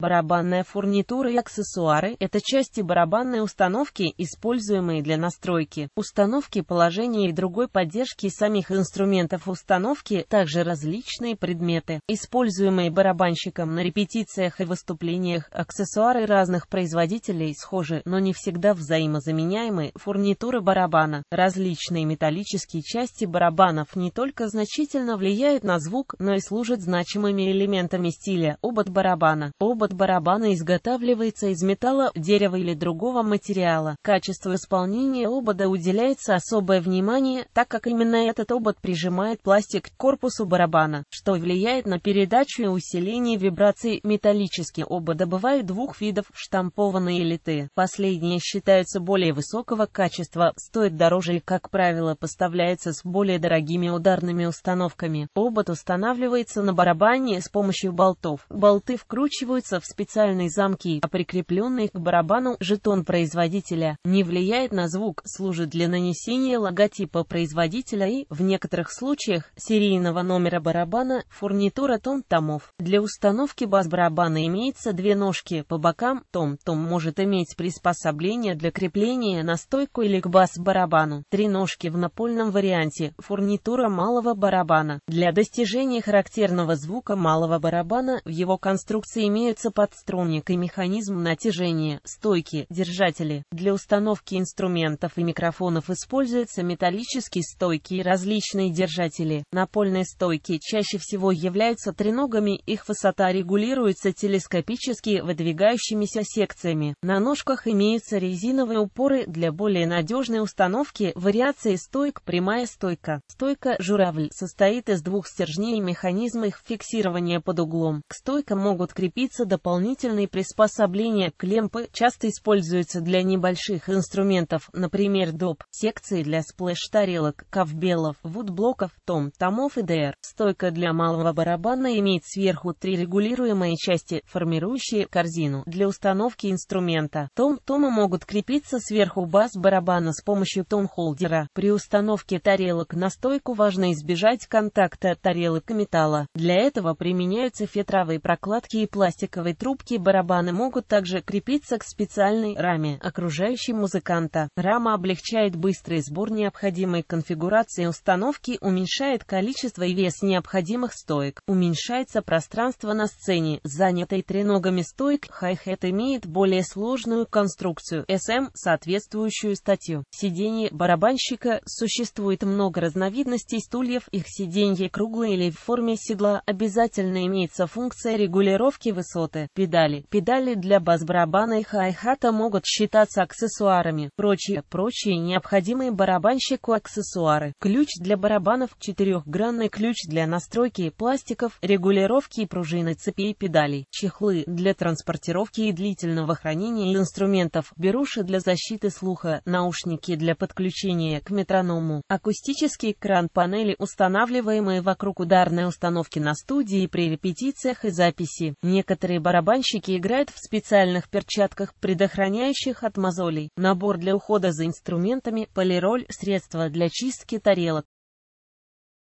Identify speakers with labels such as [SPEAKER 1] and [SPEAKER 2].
[SPEAKER 1] Барабанная фурнитура и аксессуары – это части барабанной установки, используемые для настройки, установки положения и другой поддержки самих инструментов установки, также различные предметы, используемые барабанщиком на репетициях и выступлениях. Аксессуары разных производителей схожи, но не всегда взаимозаменяемы. Фурнитура барабана. Различные металлические части барабанов не только значительно влияют на звук, но и служат значимыми элементами стиля. Обод барабана. Обод Ход барабана изготавливается из металла, дерева или другого материала. Качеству исполнения обода уделяется особое внимание, так как именно этот обод прижимает пластик к корпусу барабана, что влияет на передачу и усиление вибраций. Металлические обода бывают двух видов – штампованные или Т. Последние считаются более высокого качества, стоят дороже и, как правило, поставляются с более дорогими ударными установками. Обод устанавливается на барабане с помощью болтов. Болты вкручиваются в специальные замки, а прикрепленный к барабану жетон производителя не влияет на звук, служит для нанесения логотипа производителя и, в некоторых случаях, серийного номера барабана, фурнитура том-томов. Для установки бас-барабана имеется две ножки по бокам, том-том может иметь приспособление для крепления на стойку или к бас-барабану, три ножки в напольном варианте, фурнитура малого барабана. Для достижения характерного звука малого барабана в его конструкции имеются имеются подструнник и механизм натяжения, стойки, держатели. Для установки инструментов и микрофонов используются металлические стойки и различные держатели. Напольные стойки чаще всего являются треногами, их высота регулируется телескопически выдвигающимися секциями. На ножках имеются резиновые упоры для более надежной установки, вариации стойк прямая стойка. Стойка «Журавль» состоит из двух стержней и механизма их фиксирования под углом. К стойкам могут крепиться дополнительные Дополнительные приспособления клемпы часто используются для небольших инструментов, например, доп. секции для сплэш-тарелок, ковбелов, вудблоков, том, томов и ДР. Стойка для малого барабана имеет сверху три регулируемые части, формирующие корзину для установки инструмента. Том тома могут крепиться сверху баз барабана с помощью том холдера При установке тарелок на стойку важно избежать контакта тарелок и металла. Для этого применяются фетровые прокладки и пластиковые пластиковой трубки барабаны могут также крепиться к специальной раме, окружающей музыканта. Рама облегчает быстрый сбор необходимой конфигурации установки, уменьшает количество и вес необходимых стоек, уменьшается пространство на сцене, занятой треногами стоек, хай-хет имеет более сложную конструкцию, SM, эм, соответствующую статью. Сиденье барабанщика существует много разновидностей стульев, их сиденье круглое или в форме седла, обязательно имеется функция регулировки высот частоты, педали. Педали для бас-барабана и хай-хата могут считаться аксессуарами, прочие, прочие необходимые барабанщику аксессуары. Ключ для барабанов, четырехгранный ключ для настройки пластиков, регулировки и пружины цепей педалей, чехлы для транспортировки и длительного хранения инструментов, беруши для защиты слуха, наушники для подключения к метроному, акустический кран панели, устанавливаемые вокруг ударной установки на студии при репетициях и записи. Некоторые барабанщики играют в специальных перчатках, предохраняющих от мозолей, набор для ухода за инструментами, полироль, средство для чистки тарелок.